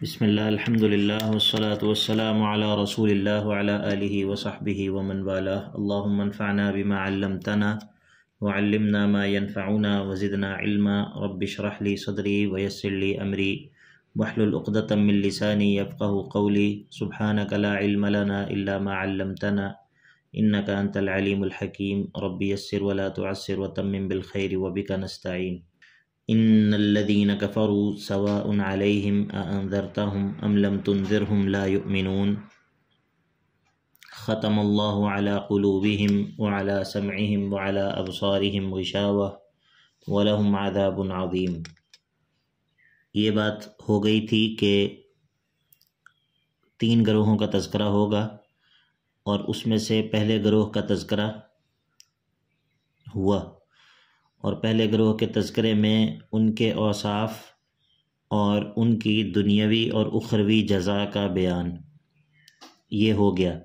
بسم الله الحمد لله والصلاة والسلام على رسول الله وعلى آله وصحبه ومن والاه اللهم انفعنا بما علمتنا وعلمنا ما ينفعنا وزدنا علما رب اشرح لي صدري ويسر لي أمري واحلل عقدة من لساني يفقه قولي سبحانك لا علم لنا إلا ما علمتنا إنك أنت العليم الحكيم ربي يسر ولا تعسر وتمم بالخير وبك نستعين इन लदीन कफ़रू सवा अलैहिम अनजरतम अम लम तुनज़रहम ला युमिनून ख़तम अल्लाबहम वाला समहम वाला अबसारहम गशावा वलहम आदाबनादीम ये बात हो गई थी कि तीन ग्रोहों का तस्करा होगा और उसमें से पहले ग्रोह का तस्करा हुआ और पहले ग्रोह के तस्करे में उनके औसाफ और उनकी दुनियावी और उखरवी जजा का बयान ये हो गया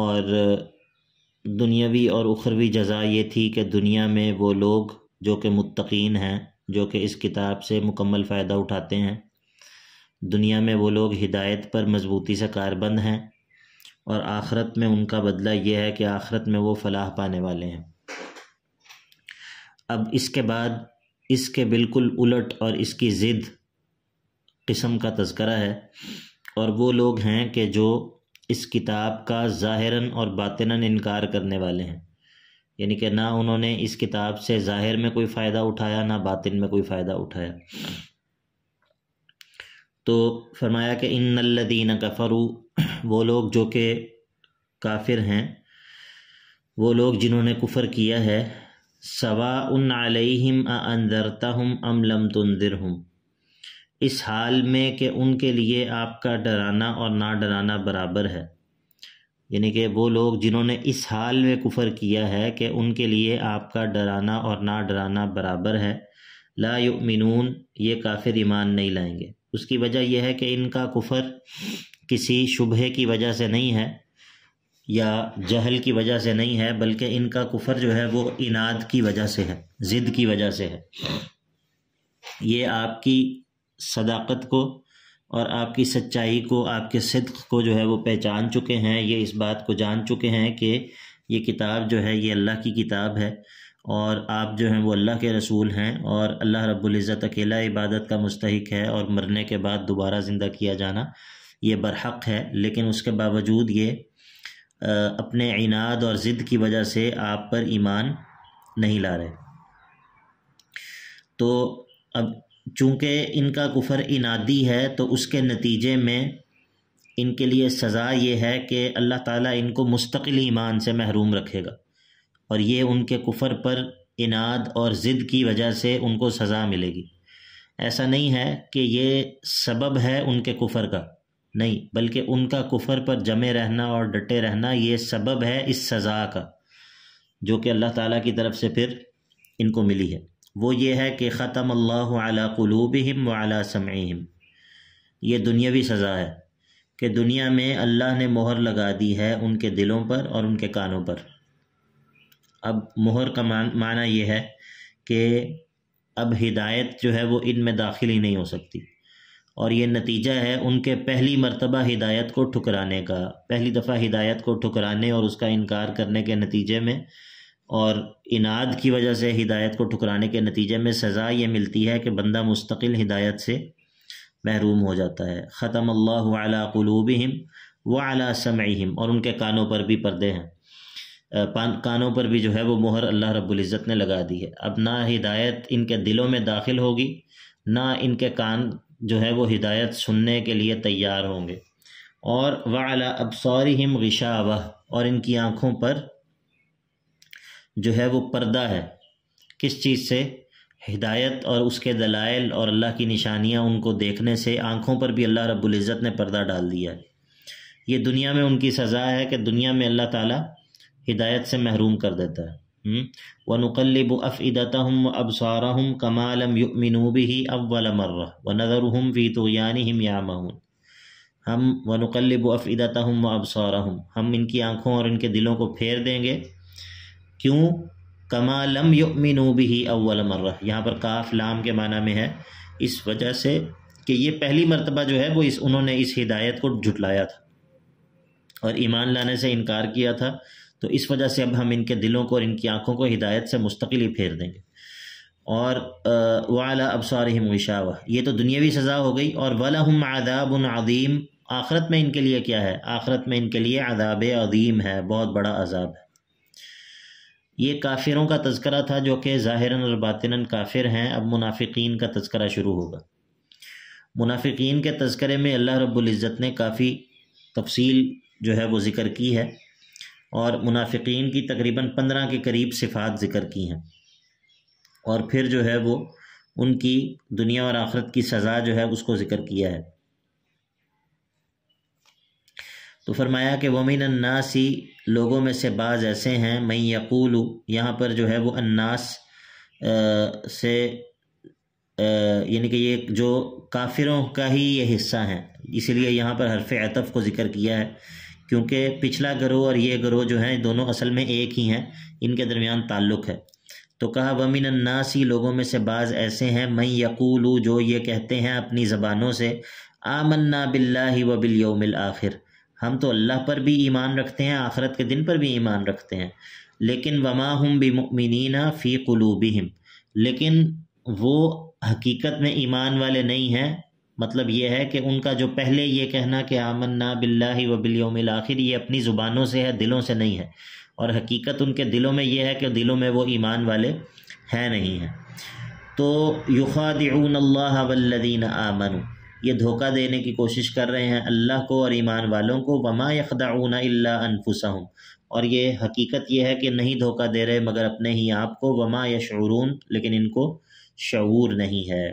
और दुनियावी और उखरवी जजा ये थी कि दुनिया में वो लोग जो कि मुतकीन हैं जो कि इस किताब से मुकम्मल फ़ायदा उठाते हैं दुनिया में वो लोग हिदायत पर मजबूती से कारबंद हैं और आख़रत में उनका बदला ये है कि आख़रत में वो फलाह पाने वाले हैं अब इसके बाद इसके बिल्कुल उलट और इसकी ज़िद किस्म का तस्करा है और वो लोग हैं कि जो इस किताब का ज़ाहरन और बातनन इनकार करने वाले हैं यानी कि ना उन्होंने इस किताब से ज़ाहिर में कोई फ़ायदा उठाया ना बातिन में कोई फ़ायदा उठाया तो फरमाया कि इन नल्लदीन कफ़रू वो लोग जो कि काफिर हैं वो लोग जिन्होंने कुफ़र किया है सवाउन अलैहिम अंदरतहम अम लम तुंदिरहम इस हाल में कि उनके लिए आपका डराना और ना डराना बराबर है यानी कि वो लोग जिन्होंने इस हाल में कुफ़र किया है कि उनके लिए आपका डराना और ना डराना बराबर है ला युमिनून ये काफिर ईमान नहीं लाएंगे उसकी वजह यह है कि इनका कुफ़र किसी शुभे की वजह से नहीं है या जहल की वजह से नहीं है बल्कि इनका कुफर जो है वो इनाद की वजह से है ज़िद की वजह से है ये आपकी सदाकत को और आपकी सच्चाई को आपके सिद्क को जो है वो पहचान चुके हैं ये इस बात को जान चुके हैं कि ये किताब जो है ये अल्लाह की किताब है और आप जो हैं वो अल्लाह के रसूल हैं और अल्लाह रब्ज़त अकेला इबादत का मुस्तक है और मरने के बाद दोबारा ज़िंदा किया जाना ये बरहक़ है लेकिन उसके बावजूद ये अपने इनाद और ज़िद की वजह से आप पर ईमान नहीं ला रहे तो अब चूँकि इनका कुफर इनादी है तो उसके नतीजे में इनके लिए सज़ा ये है कि अल्लाह ताला इनको मुस्तकिल ईमान से महरूम रखेगा और ये उनके कुफर पर इनाद और ज़िद की वजह से उनको सज़ा मिलेगी ऐसा नहीं है कि ये सबब है उनके कुफर का नहीं बल्कि उनका कुफर पर जमे रहना और डटे रहना ये सबब है इस सज़ा का जो कि अल्लाह ताला की तरफ से फिर इनको मिली है वो ये है कि ख़त्म अल्लाह व अला समम ये दुनियावी सज़ा है कि दुनिया में अल्लाह ने मोहर लगा दी है उनके दिलों पर और उनके कानों पर अब मोहर का मान माना यह है कि अब हिदायत जो है वो इनमें दाखिल ही नहीं हो सकती और ये नतीजा है उनके पहली मरतबा हिदायत को ठुकराने का पहली दफ़ा हिदायत को ठुकराने और उसका इनकार करने के नतीजे में और इनाद की वजह से हिदायत को ठुकराने के नतीजे में सज़ा ये मिलती है कि बंदा मुस्तकिल हिदायत से महरूम हो जाता है ख़त्म अल्लाह कलूबहम व अला समहम और उनके कानों पर भी पर्दे हैं कानों पर भी जो है वो मोहर अल्लाह रब्ज़त ने लगा दी है अब ना हिदायत इनके दिलों में दाखिल होगी ना इनके कान जो है वो हिदायत सुनने के लिए तैयार होंगे और वाला अबसौरी हिम गशावा और इनकी आँखों पर जो है वो पर्दा है किस चीज़ से हिदायत और उसके दलाइल और अल्लाह की निशानियाँ उनको देखने से आँखों पर भी अल्लाह रबुल्ज़त ने पर्दा डाल दिया है ये दुनिया में उनकी सज़ा है कि दुनिया में अल्लाह ताला हिदायत से महरूम कर देता है हम्म? वनकल्लब अफ़दतम अबसारहम कमालम युमिनूबी अव्वल मर्र वनज़रहम फ़ी तोयानहम यामहून हम वनकल्लब अफ़दतम अबसारहम हम इनकी आँखों और इनके दिलों को फेर देंगे क्यों कमालम युमिनूबी अव्वल मर्र यहाँ पर काफ लाम के माना में है इस वजह से कि ये पहली मरतबा जो है वो इस उन्होंने इस हिदायत को जुटलाया था और ईमान लाने से इनकार किया था तो इस वजह से अब हम इनके दिलों को और इनकी आँखों को हिदायत से मुस्तकिल ही फेर देंगे और वाला अबसार हिमशावा ये तो दुनियावी सज़ा हो गई और वला हम आदाब अदीम आखरत में इनके लिए क्या है आखरत में इनके लिए आदाब अदीम है बहुत बड़ा अजाब है ये काफिरों का तस्करा था जो कि ज़ाहिरन और बातिन काफिर हैं अब मुनाफिकीन का तस्करा शुरू होगा मुनाफिकीन के तस्करे में अल्लाह रब्बुल इज़्ज़त ने काफ़ी तफसील जो है वो ज़िक्र की है और मुनाफिकीन की तकरीबन पंद्रह के करीब सिफात ज़िक्र की हैं और फिर जो है वो उनकी दुनिया और आखरत की सज़ा जो है उसको ज़िक्र किया है तो फरमाया कि वमिन अन्नासी लोगों में से बाज़ ऐसे हैं मैं यकूल यहाँ पर जो है वो अन्नास से यानी कि ये जो काफिरों का ही ये हिस्सा है इसीलिए यहाँ पर हरफ अतफ़ को ज़िक्र किया है क्योंकि पिछला ग्रोह और ये ग्रोह जो हैं दोनों असल में एक ही हैं इनके दरमियान ताल्लुक़ है तो कहा वमिन नासी लोगों में से बाज़ ऐसे हैं मई यकूलू जो ये कहते हैं अपनी ज़बानों से आमन्ना बिल्ला व बिलयोमिल आखिर हम तो अल्लाह पर भी ईमान रखते हैं आखरत के दिन पर भी ईमान रखते हैं लेकिन वमा हम बिमिनना फ़ी कलूबहम लेकिन वो हकीकत में ईमान वाले नहीं हैं मतलब ये है कि उनका जो पहले ये कहना कि आमन ना बिल्ला व बिल्योमिल आखिर ये अपनी ज़ुबानों से है दिलों से नहीं है और हकीकत उनके दिलों में ये है कि दिलों में वो ईमान वाले हैं नहीं हैं तो युखादिन अल्लाह वल्लिन आमनु ये धोखा देने की कोशिश कर रहे हैं अल्लाह को और ईमान वालों को वमा अनफुसा हूँ और ये हकीकत ये है कि नहीं धोखा दे रहे मगर अपने ही आप को वमा यशरून लेकिन इनको शूर नहीं है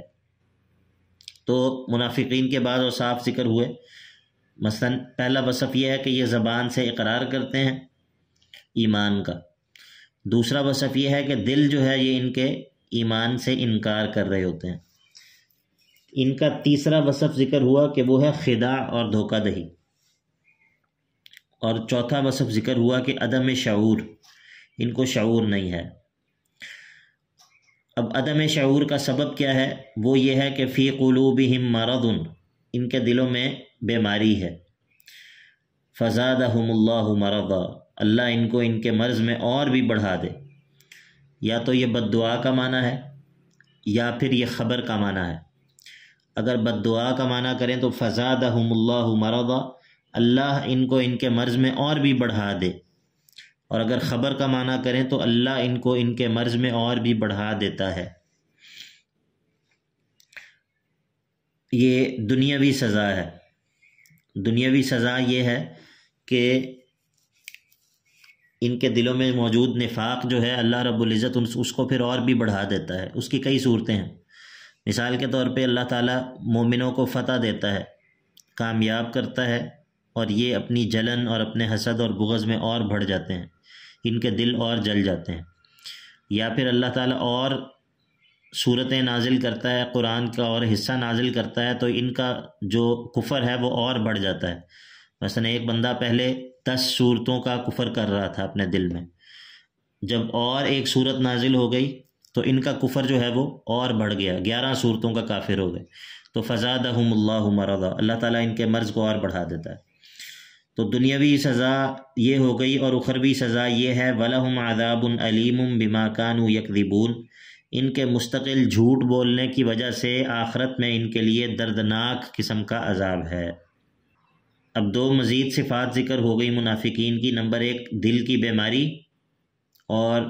तो मुनाफिकीन के बाद और साफ जिक्र हुए मसला पहला वसफ़ यह है कि ये ज़बान से इकरार करते हैं ईमान का दूसरा वसफ़ यह है कि दिल जो है ये इनके ईमान से इनकार कर रहे होते हैं इनका तीसरा वसफ़ जिक्र हुआ कि वो है खिदा और धोखा दही और चौथा वसफ़ जिक्र हुआ कि अदम शूर इनको शूर नहीं है अब अदम शूर का सबब क्या है वो ये है कि फ़ी कलूब हम मरदन इनके दिलों में बीमारी है फजाद हमल्ला मरदा अल्लाह इनको इनके मर्ज़ में और भी बढ़ा दे या तो ये बद का माना है या फिर ये ख़बर का माना है अगर बद का माना करें तो फजाद हमल्ला मरदा अल्लाह इनको इनके मर्ज़ में और भी बढ़ा दे और अगर ख़बर का माना करें तो अल्लाह इनको इनके मर्ज़ में और भी बढ़ा देता है ये दुनियावी सज़ा है दुनियावी सज़ा ये है कि इनके दिलों में मौजूद निफाक जो है अल्लाह रबुल्ज़त उन उसको फिर और भी बढ़ा देता है उसकी कई सूरतें हैं मिसाल के तौर पे अल्लाह ताला मोमिनों को फ़तह देता है कामयाब करता है और ये अपनी जलन और अपने हसद और बुगज़ में और बढ़ जाते हैं इनके दिल और जल जाते हैं या फिर अल्लाह ताला और सूरतें नाजिल करता है कुरान का और हिस्सा नाजिल करता है तो इनका जो कुफर है वो और बढ़ जाता है मसलन एक बंदा पहले दस सूरतों का कुफर कर रहा था अपने दिल में जब और एक सूरत नाजिल हो गई तो इनका कुफर जो है वो और बढ़ गया ग्यारह सूरतों का काफिर हो गए तो फजाद हमल्ला मरदा अल्लाह ताला इनके मर्ज़ को और बढ़ा देता है तो दुनियावी सज़ा ये हो गई और उखरवी सज़ा ये है वलहम आदाबन अलीम बिमा कानू यकदिबून इनके मुस्तकिल झूठ बोलने की वजह से आखरत में इनके लिए दर्दनाक किस्म का अजाब है अब दो मज़ीद सिफात ज़िक्र हो गई मुनाफिकीन की नंबर एक दिल की बीमारी और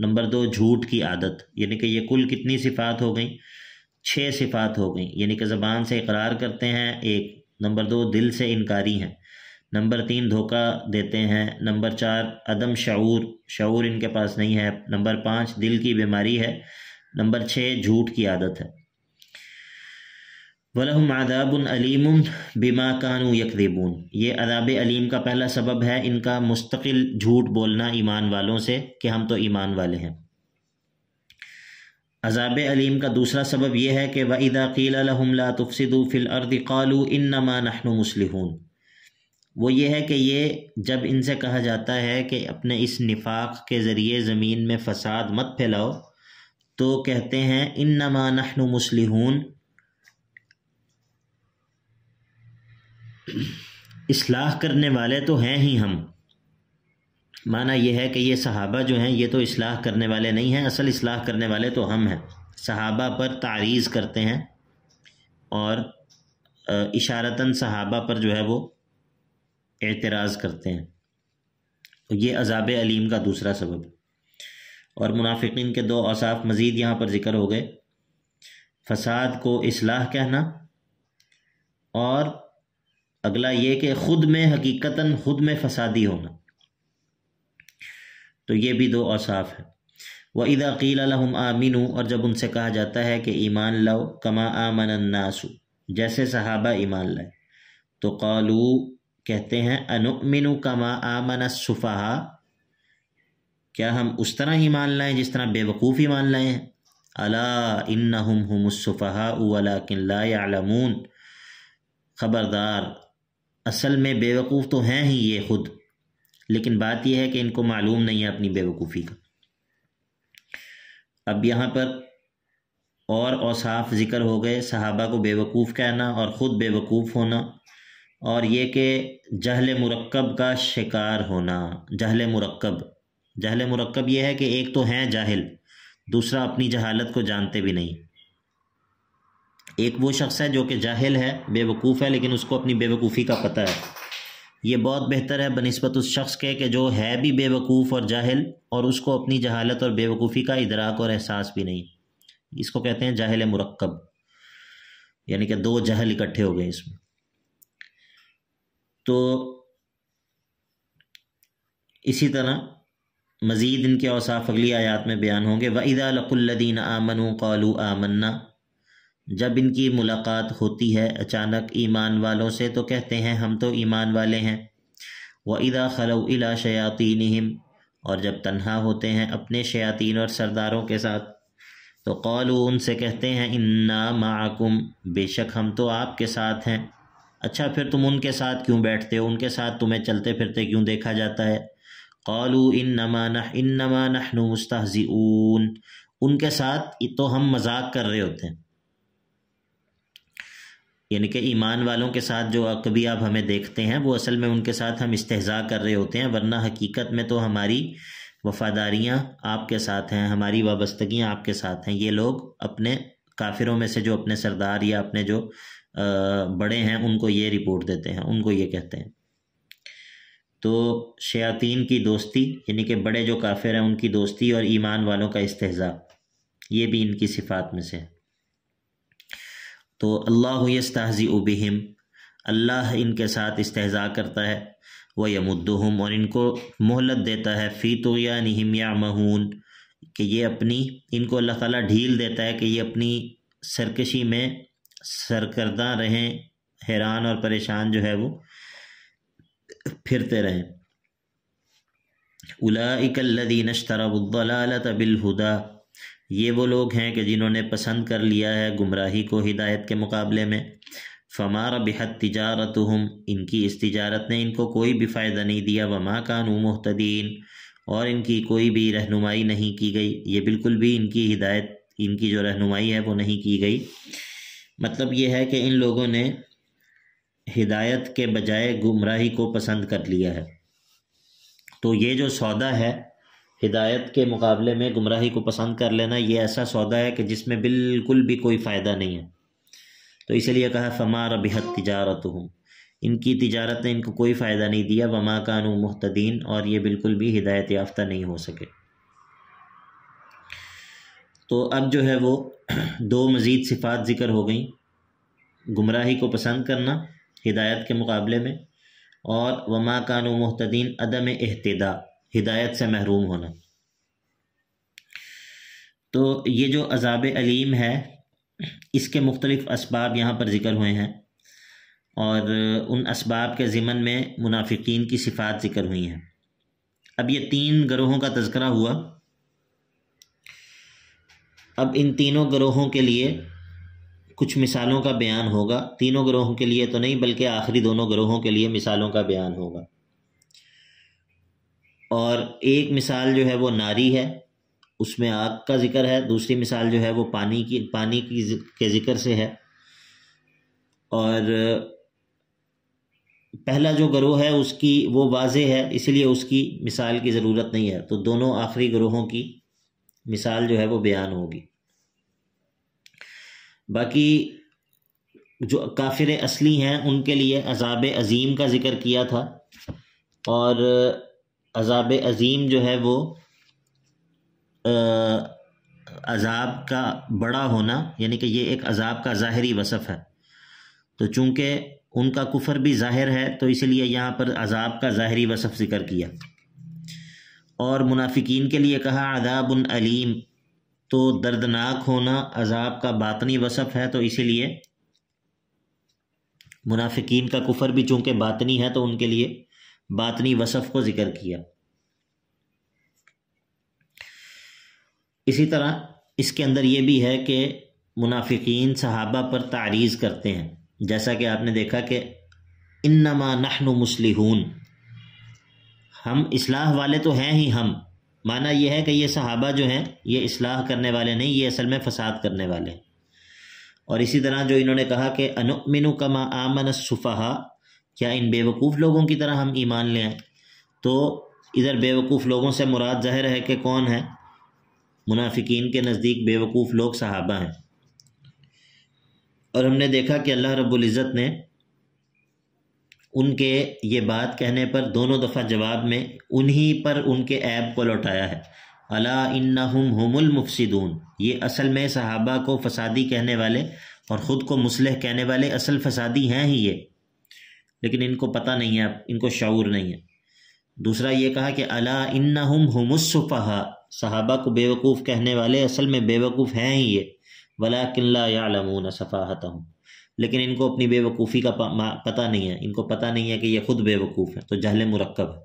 नंबर दो झूठ की आदत यानी कि ये कुल कितनी सिफात हो गई छः सिफात हो गई यानी कि ज़बान से इकरार करते हैं एक नंबर दो दिल से इनकारी हैं नंबर तीन धोखा देते हैं नंबर चार अदम शूर शूर इनके पास नहीं है नंबर पाँच दिल की बीमारी है नंबर छः झूठ की आदत है वलहम आदाबन अलीम बिमा कानू यकदबून ये अदाब अलीम का पहला सबब है इनका मुस्तकिल झूठ बोलना ईमान वालों से कि हम तो ईमान वाले हैं अजाब अलीम का दूसरा सबब यह है कि वईदा कीला ला तुफसदू फ़िल अर्द कालू इन नमा नहनु मुसलहून वो ये है कि ये जब इनसे कहा जाता है कि अपने इस निफाक के ज़रिए ज़मीन में फ़साद मत फैलाओ तो कहते हैं इन नमा नहनु मुसलहून इसलाह करने वाले तो हैं ही हम माना यह है कि ये सहाबा जो हैं ये तो इसलाह करने वाले नहीं हैं असल इसलाह करने वाले तो हम हैं सहाबा पर तारीज़ करते हैं और इशारतन सहाबा पर जो है वो एतराज़ करते हैं तो ये अजाब अलीम का दूसरा सबब और मुनाफिकिन के दो असाफ मज़ीद यहाँ पर ज़िक्र हो गए फसाद को इसलाह कहना और अगला ये कि ख़ुद में हकीकता ख़ुद में फसादी होना तो ये भी दो असाफ हैं व इदाकीम आमिन और जब उनसे कहा जाता है कि ईमान लाओ कमा आमन नासु जैसे सहाबा ईमान लाए तो कालू कहते हैं अनुमिनु कमा आमन सुफहा क्या हम उस तरह ही मान लाएँ जिस तरह बेवकूफ़ी मान लाएँ अला इन हम हम सुफहा उला किलामून ख़बरदार असल में बेवकूफ़ तो हैं ही ये खुद लेकिन बात यह है कि इनको मालूम नहीं है अपनी बेवकूफ़ी का अब यहाँ पर और औसाफ ज़िक्र हो गए सहाबा को बेवकूफ़ कहना और ख़ुद बेवकूफ़ होना और ये कि जहल मरकब का शिकार होना जहल मरकब जहल मरक्ब ये है कि एक तो हैं जाहिल दूसरा अपनी जहालत को जानते भी नहीं एक वो शख्स है जो कि जाहिल है बेवकूफ़ है लेकिन उसको अपनी बेवकूफ़ी का पता है ये बहुत बेहतर है बनस्बत उस शख्स के कि जो है भी बेवकूफ़ और जाहिल और उसको अपनी जहालत और बेवकूफ़ी का इदराक और एहसास भी नहीं इसको कहते हैं जाहिल मरक्ब यानी कि दो जहल इकट्ठे हो गए इसमें तो इसी तरह मज़ीद इनके औसाफ अगली आयात में बयान होंगे वईदा लकुल्लदीन आमन कालू आमन्ना जब इनकी मुलाकात होती है अचानक ईमान वालों से तो कहते हैं हम तो ईमान वाले हैं वहीदा ख़ल इला शयातिन और जब तन्हा होते हैं अपने शयातीन और सरदारों के साथ तो कौलू उनसे कहते हैं इन्ना माकुम बेशक हम तो आपके साथ हैं अच्छा फिर तुम उनके साथ क्यों बैठते हो उनके साथ तुम्हें चलते फिरते क्यों देखा जाता है कौलू इन नमा इन नमा नहनु मुस्ताजी उनके साथ तो हम मजाक कर रहे होते हैं यानी कि ईमान वालों के साथ जो कभी आप हमें देखते हैं वो असल में उनके साथ हम इस्तेजा कर रहे होते हैं वरना हकीकत में तो हमारी वफ़ादारियाँ आपके साथ हैं हमारी वाबस्तगियाँ आपके साथ हैं ये लोग अपने काफिरों में से जो अपने सरदार या अपने जो बड़े हैं उनको ये रिपोर्ट देते हैं उनको ये कहते हैं तो शयातीन की दोस्ती यानी कि बड़े जो काफिर हैं उनकी दोस्ती और ईमान वालों का इस्तेजा ये भी इनकी सिफात में से है तो अल्लाह यस्ताजी उबिम अल्लाह इनके साथ इस्तेजा करता है वह यमुद्दुहम और इनको मोहलत देता है फ़ी तो या नहम या महून कि ये अपनी इनको अल्लाह ताला ढील देता है कि ये अपनी सरकशी में सरकर्दा रहें हैरान और परेशान जो है वो फिरते रहें उलाइकल्लदीन अश्तरबुद्दलालत बिलहुदा ये वो लोग हैं कि जिन्होंने पसंद कर लिया है गुमराही को हिदायत के मुकाबले में फमार बेहद तजारत हम इनकी इस तजारत ने इनको कोई भी फ़ायदा नहीं दिया वमा कानू मुहतदीन और इनकी कोई भी रहनुमाई नहीं की गई ये बिल्कुल भी इनकी हिदायत इनकी जो रहनुमाई है वो नहीं की गई मतलब ये है कि इन लोगों ने हिदायत के बजाय गुमराही को पसंद कर लिया है तो ये जो सौदा है हिदायत के मुकाबले में गुमराही को पसंद कर लेना ये ऐसा सौदा है कि जिसमें बिल्कुल भी कोई फ़ायदा नहीं है तो इसलिए कहा फमा बेहद तजारत हूँ इनकी तजारत ने इनको कोई फ़ायदा नहीं दिया वमा कानू मुहतदीन और ये बिल्कुल भी हिदायत याफ्ता नहीं हो सके तो अब जो है वो दो मज़ीद सिफ़ात ज़िक्र हो गई गुमराही को पसंद करना हिदायत के मुकाबले में और वमा कान महतदीन अदम अहतदा हिदायत से महरूम होना तो ये जो अजाब अलीम है इसके मुख्तलिफ़ इसबाब यहाँ पर ज़िक्र हुए हैं और उन इसबाब के ज़िमन में मुनाफिकीन की सिफ़ात ज़िक्र हुई हैं अब ये तीन गरोहों का तस्करा हुआ अब इन तीनों ग्रोहों के लिए कुछ मिसालों का बयान होगा तीनों ग्रोहों के लिए तो नहीं बल्कि आखिरी दोनों ग्रोहों के लिए मिसालों का बयान होगा और एक मिसाल जो है वो नारी है उसमें आग का जिक्र है दूसरी मिसाल जो है वो पानी की पानी की के जिक्र से है और पहला जो ग्रोह है उसकी वो वाज है इसलिए उसकी मिसाल की ज़रूरत नहीं है तो दोनों आखिरी ग्रोहों की मिसाल जो है वो बयान होगी बाकी जो काफिर असली हैं उनके लिए अजाब अज़ीम का ज़िक्र किया था और अजाब अज़ीम जो है वो अजाब का बड़ा होना यानी कि ये एक अजाब का ज़ाहरी वसफ़ है तो चूँकि उनका कुफर भी ज़ाहिर है तो इसलिए यहाँ पर अजाब का ज़ाहरी वसफ़ ज़िक्र किया और मुनाफिकीन के लिए कहा अदाबन अलीम तो दर्दनाक होना अजाब का बातनी वसफ़ है तो इसीलिए मुनाफिकीन का कुफर भी चूँकि बातनी है तो उनके लिए बातनी वसफ़ को ज़िक्र किया इसी तरह इसके अंदर ये भी है कि मुनाफिकीन सहाबा पर तारीज़ करते हैं जैसा कि आपने देखा कि इन्नमा नहनु मुस्लिहून हम इसलाह वाले तो हैं ही हम माना यह है कि ये सहाबा जो हैं ये इसलाह करने वाले नहीं ये असल में फ़साद करने वाले और इसी तरह जो इन्होंने कहा कि अनुमिन कमा आमन सुफ़हा क्या इन बेवकूफ़ लोगों की तरह हम ईमान ले आए तो इधर बेवकूफ़ लोगों से मुराद ज़ाहिर है कि कौन है मुनाफिकीन के नज़दीक बेवकूफ़ लोग सहाबा हैं और हमने देखा कि अल्लाह रब्बुल इज़्ज़त ने उनके ये बात कहने पर दोनों दफ़ा जवाब में उन्हीं पर उनके ऐब को लौटाया है अला इन्नहुम हुमुल मुफसिदून ये असल में सहाबा को फसादी कहने वाले और ख़ुद को मुसलह कहने वाले असल फसादी हैं ही ये लेकिन इनको पता नहीं है इनको शूर नहीं है दूसरा ये कहा कि अला इन्नहुम हुमुस्सुफहा सहाबा को बेवकूफ़ कहने वाले असल में बेवकूफ़ हैं ही ये वला किल्ला यालमून सफ़ाहत हूँ लेकिन इनको अपनी बेवकूफ़ी का पता नहीं है इनको पता नहीं है कि ये खुद बेवकूफ़ तो है तो जहल मरकब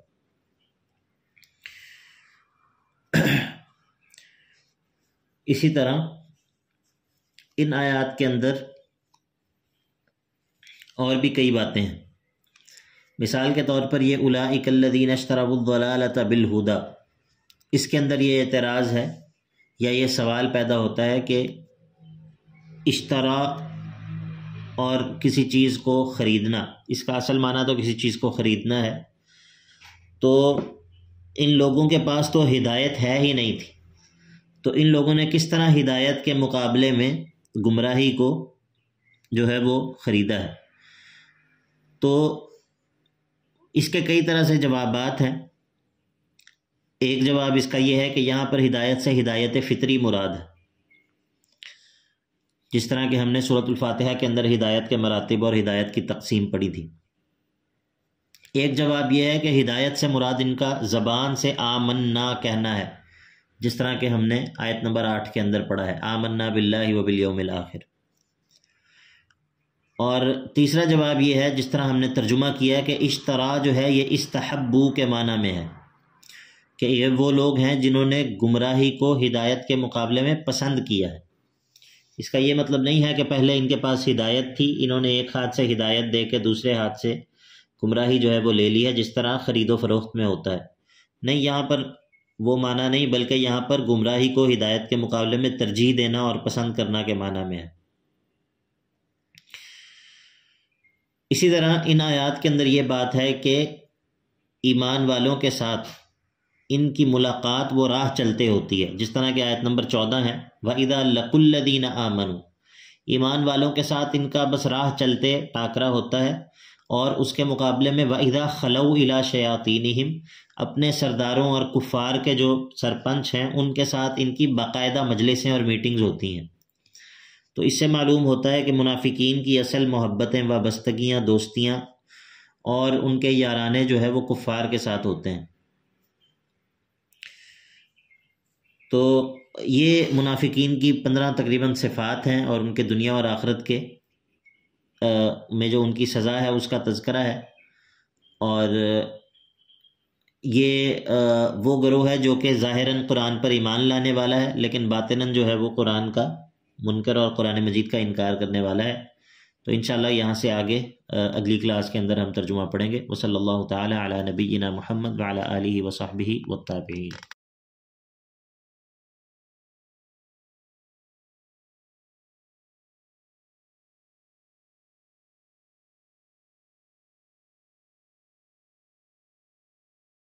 है इसी तरह इन आयात के अंदर और भी कई बातें हैं मिसाल के तौर पर ये उलाकल्लिन अशतरबुद्दलालता बिलहुदा इसके अंदर ये एतराज़ है या ये सवाल पैदा होता है कि इश्तरा और किसी चीज़ को ख़रीदना इसका असल माना तो किसी चीज़ को ख़रीदना है तो इन लोगों के पास तो हिदायत है ही नहीं थी तो इन लोगों ने किस तरह हिदायत के मुकाबले में गुमराही को जो है वो ख़रीदा है तो इसके कई तरह से जवाब हैं एक जवाब इसका यह है कि यहाँ पर हिदायत से हिदायत फ़ितरी मुराद है जिस तरह के हमने सूरतफातहा के अंदर हिदायत के मरातब और हिदायत की तकसीम पढ़ी थी एक जवाब यह है कि हिदायत से मुराद इनका ज़बान से आमन ना कहना है जिस तरह के हमने आयत नंबर आठ के अंदर पढ़ा है आमन्ना बिल्ला वबिलयोमिल आखिर और तीसरा जवाब यह है जिस तरह हमने तर्जुमा किया कि इश्तरा जो है ये इस्तहबू के माना में है कि ये वो लोग हैं जिन्होंने गुमराही को हिदायत के मुकाबले में पसंद किया है इसका ये मतलब नहीं है कि पहले इनके पास हिदायत थी इन्होंने एक हाथ से हिदायत दे के दूसरे हाथ से गुमराही जो है वो ले ली है जिस तरह ख़रीदो फरोख्त में होता है नहीं यहाँ पर वो माना नहीं बल्कि यहाँ पर गुमराही को हिदायत के मुकाबले में तरजीह देना और पसंद करना के माना में है इसी तरह इन आयात के अंदर ये बात है कि ईमान वालों के साथ इनकी मुलाकात वो राह चलते होती है जिस तरह की आयत नंबर चौदह है वहीदा लकुल्लदीन आमन ईमान वालों के साथ इनका बस राह चलते टाकरा होता है और उसके मुकाबले में वहीदा खलऊ इला शयातीनहिम अपने सरदारों और कुफार के जो सरपंच हैं उनके साथ इनकी बाकायदा मजलिसें और मीटिंग्स होती हैं तो इससे मालूम होता है कि मुनाफिकीन की असल मोहब्बतें वाबस्तगियाँ दोस्तियाँ और उनके याराने जो है वो कुफार के साथ होते हैं तो ये मुनाफिकीन की पंद्रह तकरीबन सिफ़ात हैं और उनके दुनिया और आखरत के आ, में जो उनकी सज़ा है उसका तस्करा है और ये आ, वो ग्रोह है जो कि ज़ाहिरन कुरान पर ईमान लाने वाला है लेकिन बातिन जो है वो कुरान का मुनकर और कुरान मजीद का इनकार करने वाला है तो इन यहाँ से आगे आ, अगली क्लास के अंदर हम तर्जुमा पढ़ेंगे वो सल्ला तबीना महमद वाली वसाबी वाबी